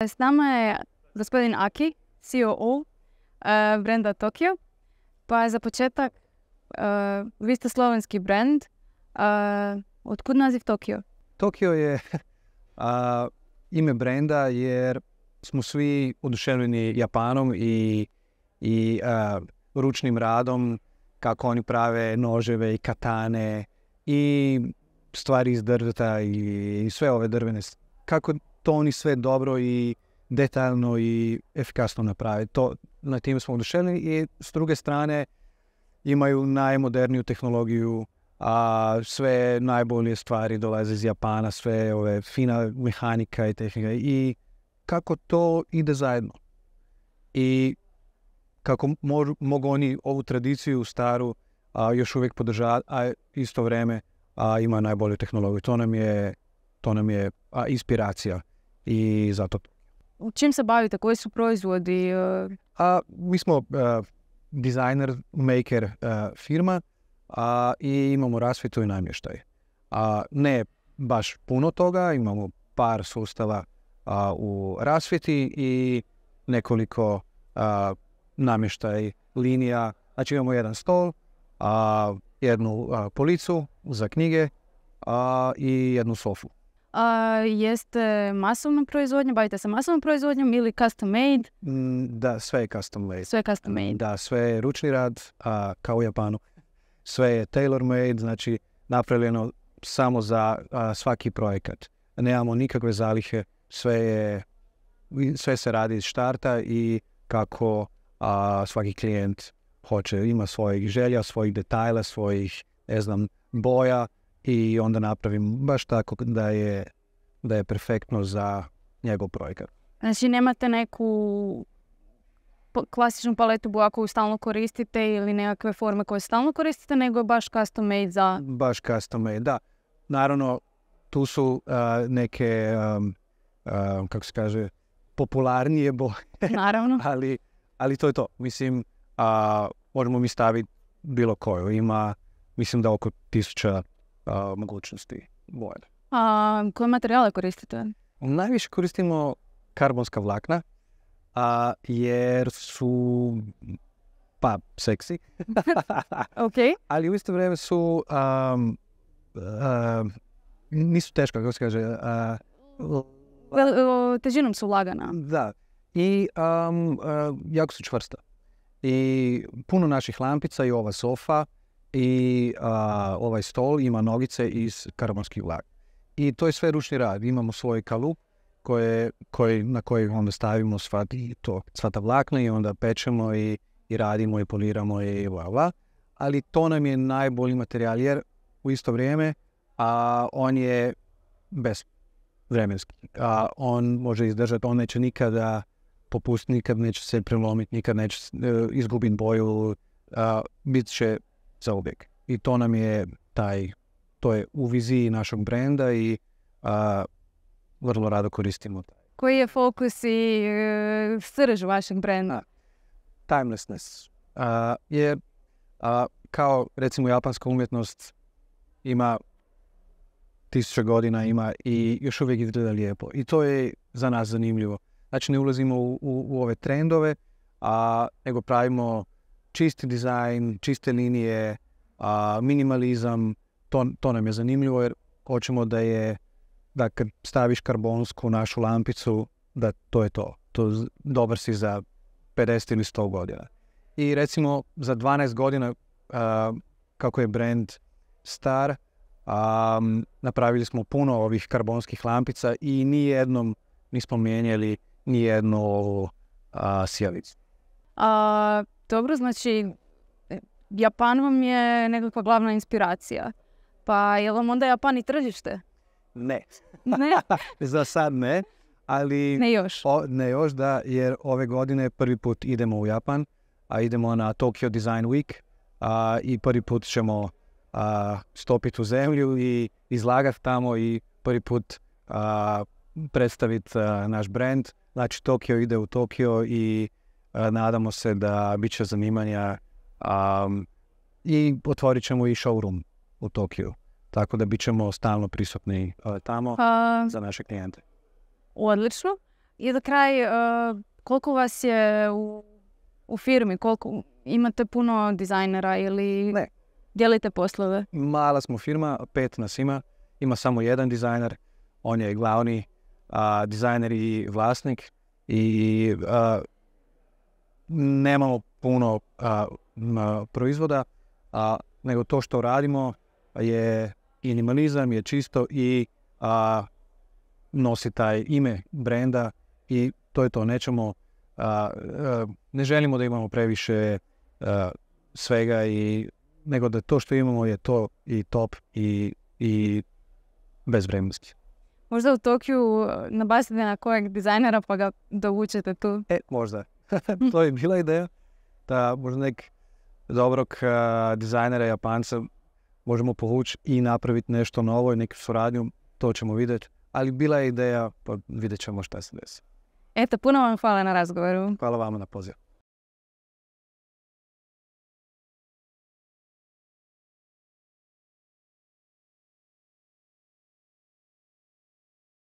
S nama je gospodin Aki, CEO uh, brenda Tokio. Pa za početak, uh, vi ste slovenski brand. Uh, otkud naziv Tokio? Tokio je ime brenda jer smo svi oduševljeni Japanom i, ručnim radom, kako oni prave noževe i katane i stvari iz drveta i, i sve ove drvene kako to oni sve dobro i detaljno i efikasno naprave. To, na tim smo oduševljeni i s druge strane imaju najmoderniju tehnologiju, a sve najbolje stvari dolaze iz Japana, sve ove fina mehanika i tehnika i kako to ide zajedno. I kako mogu oni ovu tradiciju staru a, još uvijek podržati, a isto vrijeme a, ima najbolju tehnologiju. To nam je, to nam je a, inspiracija i zato. Čim se bavite? Koji su proizvodi? E? A, mi smo uh, e, designer, maker e, firma a, i imamo rasvjetu i namještaj. A, ne baš puno toga, imamo par sustava u rasvjeti i nekoliko namještaj linija. Znači imamo jedan stol, a, jednu policu za knjige i jednu sofu a, jeste masovna proizvodnja, bavite se masovnom proizvodnjom ili custom made? Mm, da, sve je custom made. Sve je custom made. Da, sve je ručni rad, a, kao u Japanu. Sve je tailor made, znači napravljeno samo za svaki projekat. Nemamo nikakve zalihe, sve, je, sve se radi iz štarta i kako svaki klijent hoće, ima svojih želja, svojih detajla, svojih, ne znam, boja i onda napravim baš tako da je, da je perfektno za njegov projekat. Znači nemate neku pa, klasičnu paletu boja koju stalno koristite ili nekakve forme koje stalno koristite, nego je baš custom made za... Baš custom made, da. Naravno, tu su neke, kako se kaže, popularnije boje. Naravno. ali, ali to je to. Mislim, uh, možemo mi staviti bilo koju. Ima, mislim da oko tisuća mogućnosti vojne. A koje materijale koristite? Najviše koristimo karbonska vlakna, a, jer su pa seksi. Ali u isto vrijeme su nisu teška, kako se kaže. težinom su lagana. Da. I jako su čvrsta. I puno naših lampica i ova sofa i ovaj stol ima nogice iz karbonskih vlaka. I to je sve ručni rad. Imamo svoj kalup na koji onda stavimo sva, to, vlakna i onda pečemo i, i radimo i poliramo i bla bla. Ali to nam je najbolji materijal jer u isto vrijeme a on je bez vremenski. A on može izdržati, on neće nikada popustiti, nikad neće se prelomiti, nikad neće e, izgubiti boju, a, bit će za uvijek. I to nam je taj, to je u viziji našog brenda i vrlo rado koristimo. Koji je fokus i e, srž vašeg brenda? Timelessness. A, je kao recimo japanska umjetnost ima tisuće godina ima i još uvijek izgleda lijepo. I to je za nas zanimljivo. Znači ne ulazimo u, u, u ove trendove, a nego pravimo čisti dizajn, čiste linije, a, minimalizam, to, to nam je zanimljivo jer hoćemo da je, da kad staviš karbonsku našu lampicu, da to je to. To dobar si za 50 ili 100 godina. I recimo za 12 godina kako je brand star, a, napravili smo puno ovih karbonskih lampica i nijednom nismo mijenjali nijednu ovu A... Dobro, znači e, Japan vam je nekakva glavna inspiracija. Pa je vam onda Japan i tržište? Ne. Ne? Za sad ne, ali... Ne još. ne još, da, jer ove godine prvi put idemo u Japan, a idemo na Tokyo Design Week a, i prvi put ćemo stopiti u zemlju i izlagati tamo i prvi put a, predstaviti naš brand. Znači, Tokio ide u Tokio i E, nadamo se da bit će zanimanja i otvorit ćemo i showroom u Tokiju. Tako da bit ćemo stalno prisutni e, tamo za naše klijente. Odlično. I za kraj, e, koliko vas je u, firmi? Koliko, imate puno dizajnera ili ne. dijelite poslove? Mala smo firma, pet nas ima. Ima samo jedan dizajner. On je glavni dizajner i vlasnik. I nemamo puno proizvoda, a, nego to što radimo je minimalizam, je čisto i a, nosi taj ime brenda i to je to. Nećemo, e, ne želimo da imamo previše e, svega i nego da to što imamo je to i top i, i bezvremenski. Možda u Tokiju e, nabasite na kojeg dizajnera pa ga dovučete tu. E, možda. Hm. to je bila ideja, da možda nek dobrog dizajnera Japanca možemo povući i napraviti nešto novo i neku suradnju, to ćemo vidjeti. Ali bila je ideja, pa vidjet ćemo šta se desi. Eto, puno vam hvala na razgovoru. Hvala vama na pozivu.